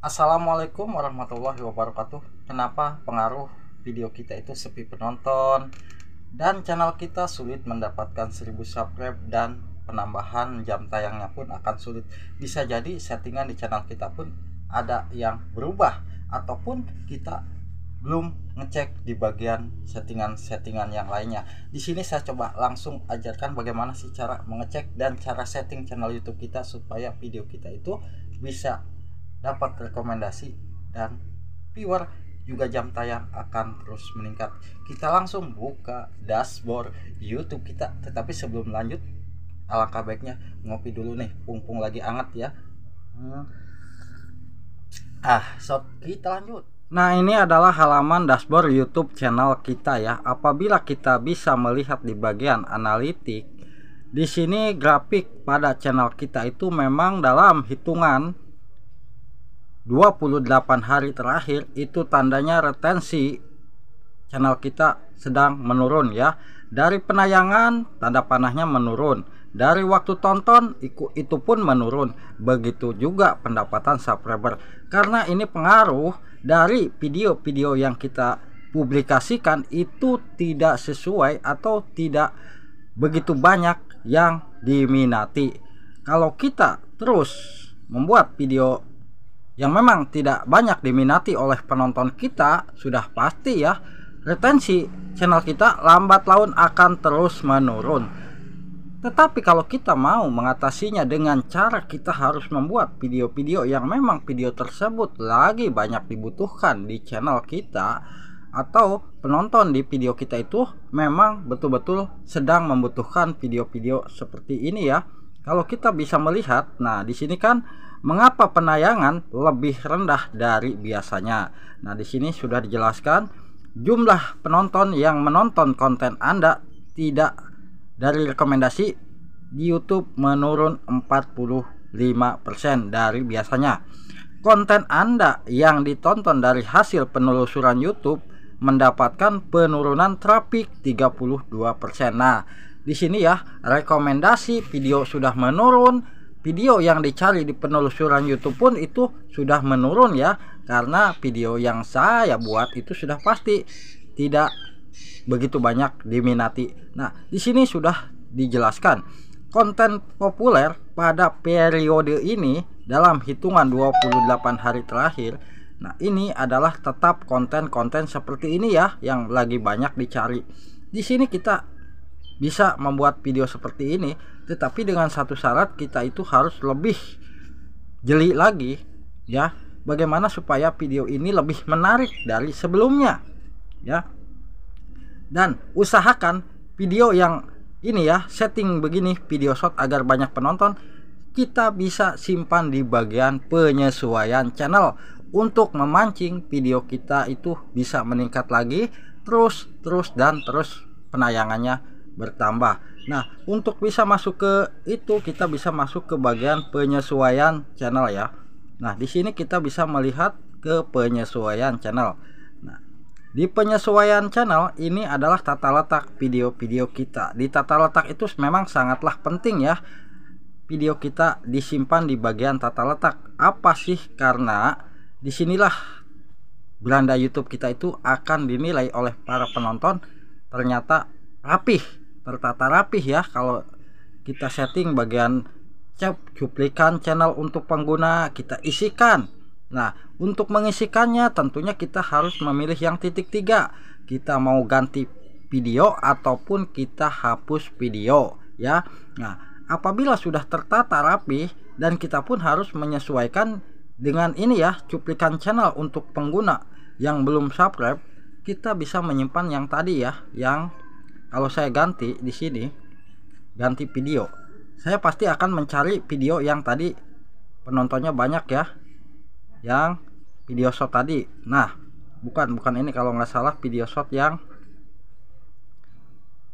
Assalamualaikum warahmatullahi wabarakatuh. Kenapa pengaruh video kita itu sepi penonton dan channel kita sulit mendapatkan 1000 subscribe dan penambahan jam tayangnya pun akan sulit. Bisa jadi settingan di channel kita pun ada yang berubah ataupun kita belum ngecek di bagian settingan-settingan yang lainnya. Di sini saya coba langsung ajarkan bagaimana sih cara mengecek dan cara setting channel YouTube kita supaya video kita itu bisa dapat rekomendasi dan viewer juga jam tayang akan terus meningkat. Kita langsung buka dashboard YouTube kita. Tetapi sebelum lanjut, alangkah baiknya ngopi dulu nih, pungpung lagi anget ya. Hmm. Ah, sob, kita lanjut. Nah, ini adalah halaman dashboard YouTube channel kita ya. Apabila kita bisa melihat di bagian analitik, di sini grafik pada channel kita itu memang dalam hitungan 28 hari terakhir itu tandanya retensi channel kita sedang menurun ya dari penayangan tanda panahnya menurun dari waktu tonton itu pun menurun begitu juga pendapatan subscriber karena ini pengaruh dari video-video yang kita publikasikan itu tidak sesuai atau tidak begitu banyak yang diminati kalau kita terus membuat video yang memang tidak banyak diminati oleh penonton kita, sudah pasti ya, retensi channel kita lambat laun akan terus menurun. Tetapi kalau kita mau mengatasinya dengan cara kita harus membuat video-video yang memang video tersebut lagi banyak dibutuhkan di channel kita atau penonton di video kita itu memang betul-betul sedang membutuhkan video-video seperti ini ya kalau kita bisa melihat, nah di sini kan mengapa penayangan lebih rendah dari biasanya. Nah, di sini sudah dijelaskan jumlah penonton yang menonton konten Anda tidak dari rekomendasi di YouTube menurun 45% dari biasanya. Konten Anda yang ditonton dari hasil penelusuran YouTube mendapatkan penurunan trafik 32%. Nah, di sini ya rekomendasi video sudah menurun video yang dicari di penelusuran YouTube pun itu sudah menurun ya karena video yang saya buat itu sudah pasti tidak begitu banyak diminati. Nah, di sini sudah dijelaskan konten populer pada periode ini dalam hitungan 28 hari terakhir. Nah, ini adalah tetap konten-konten seperti ini ya yang lagi banyak dicari. Di sini kita bisa membuat video seperti ini tetapi dengan satu syarat kita itu harus lebih jeli lagi ya bagaimana supaya video ini lebih menarik dari sebelumnya ya dan usahakan video yang ini ya setting begini video shot agar banyak penonton kita bisa simpan di bagian penyesuaian channel untuk memancing video kita itu bisa meningkat lagi terus terus dan terus penayangannya bertambah. Nah, untuk bisa masuk ke itu kita bisa masuk ke bagian penyesuaian channel ya. Nah, di sini kita bisa melihat ke penyesuaian channel. Nah, di penyesuaian channel ini adalah tata letak video-video kita. Di tata letak itu memang sangatlah penting ya. Video kita disimpan di bagian tata letak. Apa sih? Karena disinilah Belanda YouTube kita itu akan dinilai oleh para penonton ternyata rapih tertata rapih ya kalau kita setting bagian cuplikan channel untuk pengguna kita isikan nah untuk mengisikannya tentunya kita harus memilih yang titik tiga kita mau ganti video ataupun kita hapus video ya nah apabila sudah tertata rapih dan kita pun harus menyesuaikan dengan ini ya cuplikan channel untuk pengguna yang belum subscribe kita bisa menyimpan yang tadi ya yang kalau saya ganti di sini ganti video saya pasti akan mencari video yang tadi penontonnya banyak ya yang video shot tadi nah bukan bukan ini kalau nggak salah video shot yang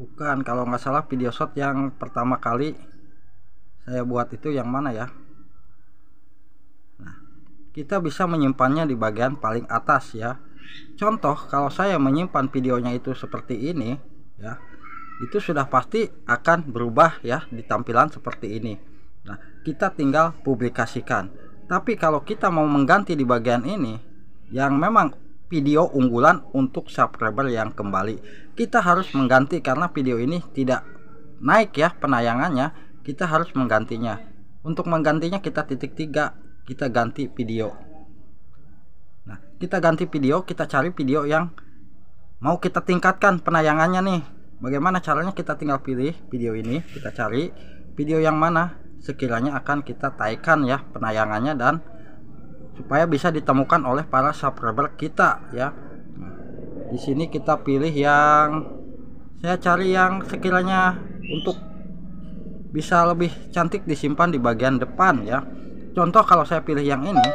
bukan kalau nggak salah video shot yang pertama kali saya buat itu yang mana ya nah kita bisa menyimpannya di bagian paling atas ya contoh kalau saya menyimpan videonya itu seperti ini ya itu sudah pasti akan berubah ya di tampilan seperti ini nah kita tinggal publikasikan tapi kalau kita mau mengganti di bagian ini yang memang video unggulan untuk subscriber yang kembali kita harus mengganti karena video ini tidak naik ya penayangannya kita harus menggantinya untuk menggantinya kita titik tiga kita ganti video nah kita ganti video kita cari video yang mau kita tingkatkan penayangannya nih bagaimana caranya kita tinggal pilih video ini kita cari video yang mana sekiranya akan kita taikan ya penayangannya dan supaya bisa ditemukan oleh para subscriber kita ya di sini kita pilih yang saya cari yang sekiranya untuk bisa lebih cantik disimpan di bagian depan ya contoh kalau saya pilih yang ini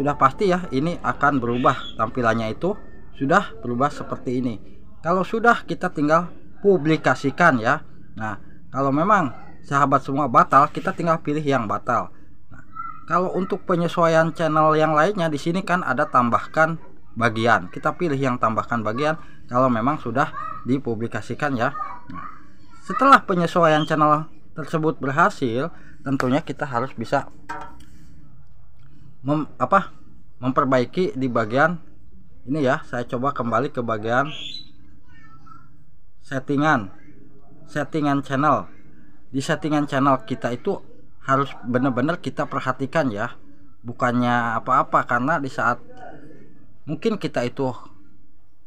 sudah pasti ya ini akan berubah tampilannya itu sudah berubah seperti ini kalau sudah kita tinggal publikasikan ya nah kalau memang sahabat semua batal kita tinggal pilih yang batal nah, kalau untuk penyesuaian channel yang lainnya di sini kan ada tambahkan bagian kita pilih yang tambahkan bagian kalau memang sudah dipublikasikan ya nah, setelah penyesuaian channel tersebut berhasil tentunya kita harus bisa mem, apa memperbaiki di bagian ini ya saya coba kembali ke bagian settingan settingan channel di settingan channel kita itu harus benar-benar kita perhatikan ya bukannya apa-apa karena di saat mungkin kita itu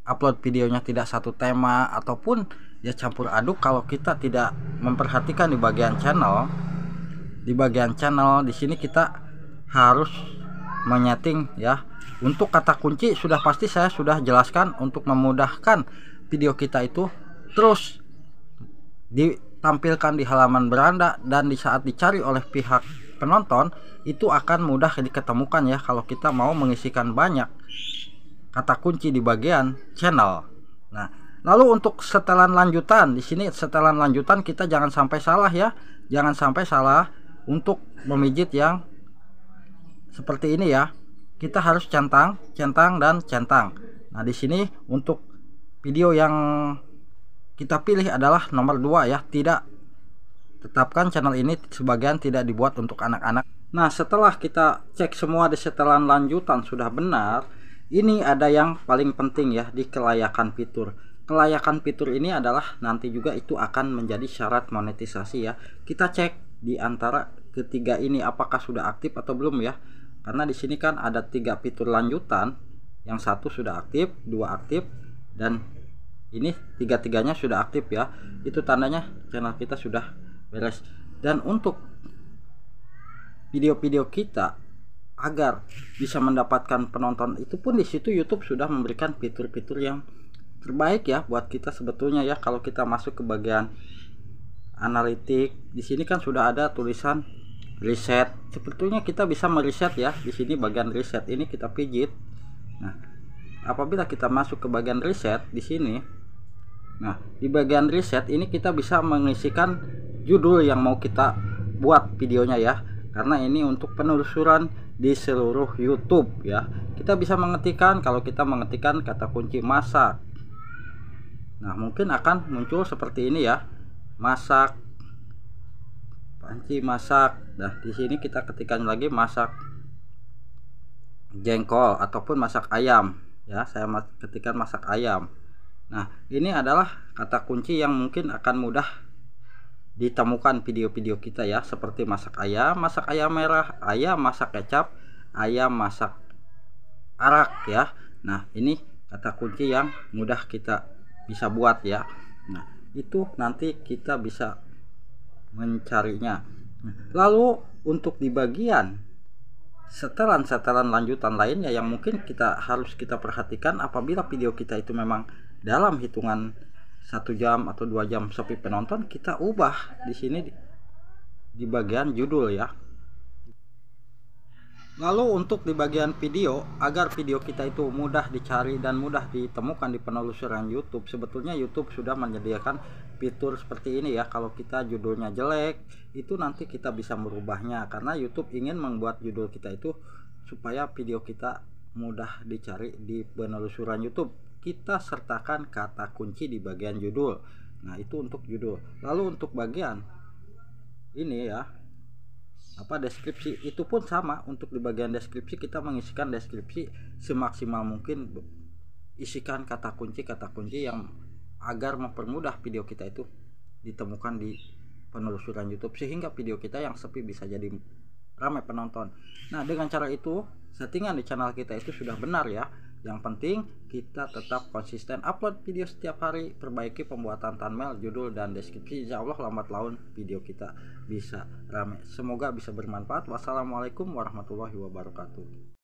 upload videonya tidak satu tema ataupun ya campur aduk kalau kita tidak memperhatikan di bagian channel di bagian channel di sini kita harus menyeting ya untuk kata kunci sudah pasti saya sudah jelaskan untuk memudahkan video kita itu terus ditampilkan di halaman beranda dan di saat dicari oleh pihak penonton itu akan mudah diketemukan ya kalau kita mau mengisikan banyak kata kunci di bagian channel nah lalu untuk setelan lanjutan di sini setelan lanjutan kita jangan sampai salah ya jangan sampai salah untuk memijit yang seperti ini ya kita harus centang centang dan centang nah di sini untuk video yang kita pilih adalah nomor 2 ya tidak tetapkan channel ini sebagian tidak dibuat untuk anak-anak nah setelah kita cek semua di setelan lanjutan sudah benar ini ada yang paling penting ya di kelayakan fitur kelayakan fitur ini adalah nanti juga itu akan menjadi syarat monetisasi ya kita cek di antara ketiga ini apakah sudah aktif atau belum ya karena di sini kan ada tiga fitur lanjutan yang satu sudah aktif dua aktif dan ini tiga-tiganya sudah aktif ya itu tandanya channel kita sudah beres dan untuk video-video kita agar bisa mendapatkan penonton itu pun di situ YouTube sudah memberikan fitur-fitur yang terbaik ya buat kita sebetulnya ya kalau kita masuk ke bagian analitik di sini kan sudah ada tulisan reset sebetulnya kita bisa mereset ya di sini bagian reset ini kita pijit nah apabila kita masuk ke bagian reset di sini nah di bagian reset ini kita bisa mengisikan judul yang mau kita buat videonya ya karena ini untuk penelusuran di seluruh YouTube ya kita bisa mengetikkan kalau kita mengetikkan kata kunci masak nah mungkin akan muncul seperti ini ya masak panci masak nah di sini kita ketikkan lagi masak jengkol ataupun masak ayam ya saya ketikkan masak ayam nah ini adalah kata kunci yang mungkin akan mudah ditemukan video-video kita ya seperti masak ayam masak ayam merah ayam masak kecap ayam masak arak ya nah ini kata kunci yang mudah kita bisa buat ya nah itu nanti kita bisa mencarinya. Lalu untuk di bagian setelan-setelan lanjutan lainnya yang mungkin kita harus kita perhatikan apabila video kita itu memang dalam hitungan satu jam atau dua jam sepi penonton kita ubah di sini di bagian judul ya Lalu untuk di bagian video, agar video kita itu mudah dicari dan mudah ditemukan di penelusuran YouTube, sebetulnya YouTube sudah menyediakan fitur seperti ini ya. Kalau kita judulnya jelek, itu nanti kita bisa merubahnya karena YouTube ingin membuat judul kita itu supaya video kita mudah dicari di penelusuran YouTube. Kita sertakan kata kunci di bagian judul. Nah, itu untuk judul. Lalu untuk bagian ini ya, apa deskripsi itu pun sama untuk di bagian deskripsi kita mengisikan deskripsi semaksimal mungkin isikan kata kunci kata kunci yang agar mempermudah video kita itu ditemukan di penelusuran YouTube sehingga video kita yang sepi bisa jadi ramai penonton. Nah, dengan cara itu settingan di channel kita itu sudah benar ya yang penting kita tetap konsisten upload video setiap hari, perbaiki pembuatan thumbnail, judul, dan deskripsi. Insya Allah lambat laun video kita bisa rame. Semoga bisa bermanfaat. Wassalamualaikum warahmatullahi wabarakatuh.